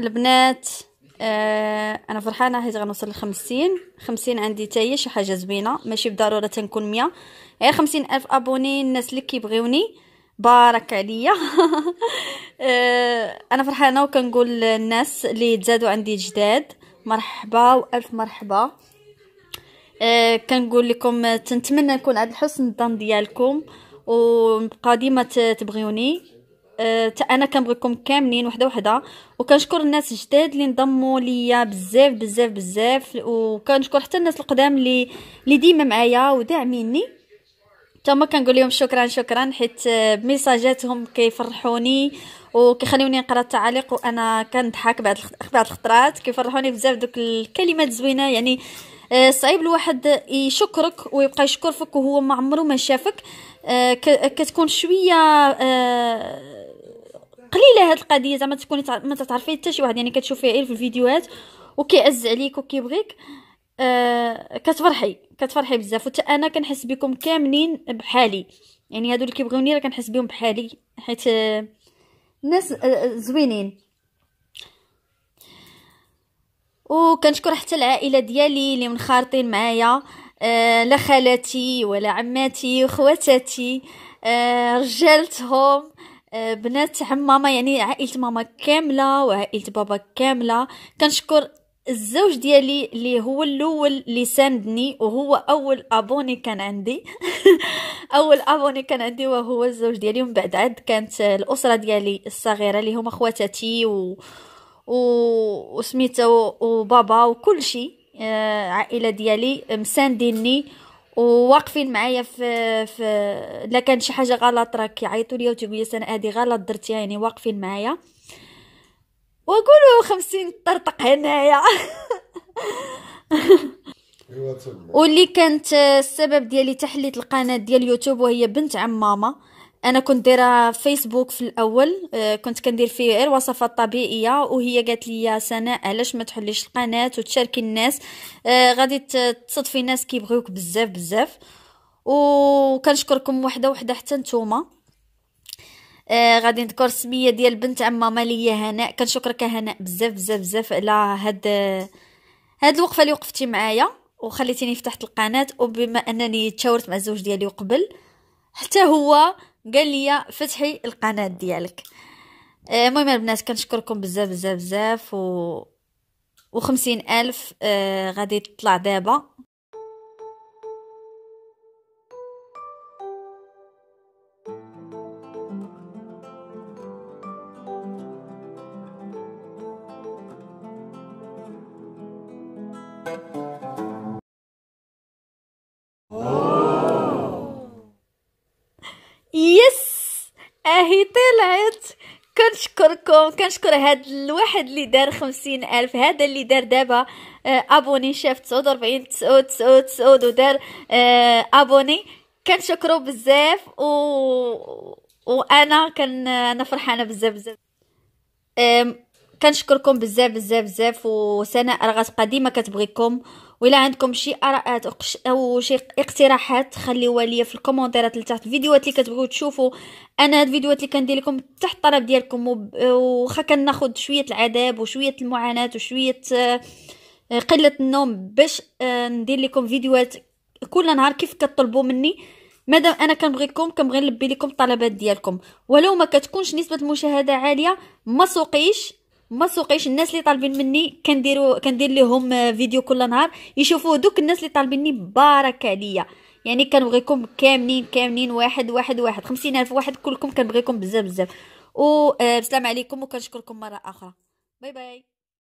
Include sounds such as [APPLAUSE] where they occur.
البنات آه انا فرحانه حيت غنوصل لخمسين خمسين عندي تاهي شي حاجه زوينه ماشي بالضروره تنكون مية غير خمسين الف ابوني الناس اللي كيبغيوني بارك عليا [LAUGHS] آه انا فرحانه وكنقول للناس اللي تزادوا عندي جداد مرحبا والف مرحبا آه كنقول لكم تنتمنى نكون عند حسن الظن ديالكم ونبقى ديما تبغيوني أه انا كنبغيكم كاملين وحده وحده وكنشكر الناس الجداد اللي انضموا ليا بزاف بزاف بزاف وكنشكر حتى الناس القدام اللي اللي ديما معايا وداعميني تما كنقول لهم شكرا شكرا حيت أه، بميساجاتهم كيفرحوني وكيخليوني نقرا التعاليق وانا كنضحك بعد بعض الخطرات كيفرحوني بزاف دوك الكلمات زوينه يعني أه، صعيب الواحد يشكرك ويبقى يشكر فيك وهو ما عمره ما شافك أه، كتكون شويه أه قليله هاد القضيه زعما تكوني ما تعرفي حتى شي واحد يعني كتشوفيه غير في الفيديوهات وكيعز عليك وكيبغيك آه كتفرحي كتفرحي بزاف وحتى انا كنحس بكم كاملين بحالي يعني هادو اللي كيبغيوني راه كنحس بهم بحالي حيت آه ناس آه, آه، زوينين وكنشكر حتى العائله ديالي اللي منخرطين معايا آه لا خالاتي ولا عماتي وخواتاتي آه رجالتهم آه، بنات عم ماما يعني عائله ماما كامله وعائله بابا كامله كنشكر الزوج ديالي اللي هو الاول اللي ساندني وهو اول ابوني كان عندي [LAUGHS] اول ابوني كان عندي وهو الزوج ديالي ومن بعد عاد كانت الاسره ديالي الصغيره اللي هما خواتاتي و... و... وسميتو وبابا وكل شيء آه، عائله ديالي مسانديني وواقفين معايا في في لا كان شي حاجه غلط راك يعيطوا ليا وتقولوا لي سنة هذه غلط درتيها يعني واقفين معايا وقولوا خمسين طرطق هنايا أيوة، واللي كانت السبب ديالي تحليت القناه ديال يوتيوب وهي بنت عمامه عم انا كنت دايره فيسبوك في الاول آه، كنت كندير فيه غير وصفات طبيعيه وهي قالت لي سناء علاش ما تحليش القناه وتشاركي الناس آه، غادي تصدفي ناس كيبغيوك بزاف بزاف وكنشكركم وحده وحده حتى نتوما آه غادي نذكر السميه ديال بنت عم ماما ليا هناء كنشكرك هناء بزاف بزاف بزاف على هاد هاد الوقفه اللي وقفتي معايا وخليتيني فتحت القناه وبما انني تشاورت مع الزوج ديالي قبل حتى هو قال لي فتحي القناه ديالك آه، المهم البنات كنشكركم بزاف بزاف بزاف و وخمسين ألف آه غادي تطلع دابا thank you يس اهي طلعت كنشكركم كنشكر هاد الواحد اللي دار خمسين الف هذا اللي دار دابا آه، ابوني شاف تسعود وربعين تسعود تسعود تسعود ودار آه، ابوني كنشكرو بزاف و وانا كان انا فرحانه بزاف بزاف كنشكركم بزاف بزاف بزاف وسناء راه غتبقى ديما كتبغيكم ولا عندكم شي اراءات او شي اقتراحات خليوها ليا في الكومونتيرات لتحت الفيديوهات اللي كتبغيو تشوفوا انا هاد الفيديوهات اللي كندير لكم تحت الطلب ديالكم وخا كناخذ شويه العذاب وشويه المعاناه وشويه آه، قله النوم باش آه، ندير لكم فيديوهات كل نهار كيف كتطلبوا مني مادام انا كنبغيكم كنبغي نلبي لكم الطلبات ديالكم ولو ما كتكونش نسبه المشاهده عاليه ما سوقيش ما سوقيش الناس اللي طالبين مني كنديروا كندير لهم آه، فيديو كل نهار يشوفوا دوك الناس اللي طالبيني بارك عليا يعني كنبغيكم كاملين كاملين واحد واحد واحد خمسين الف واحد كلكم كنبغيكم بزاف بزاف وبسلام آه، عليكم وكنشكركم مره اخرى باي باي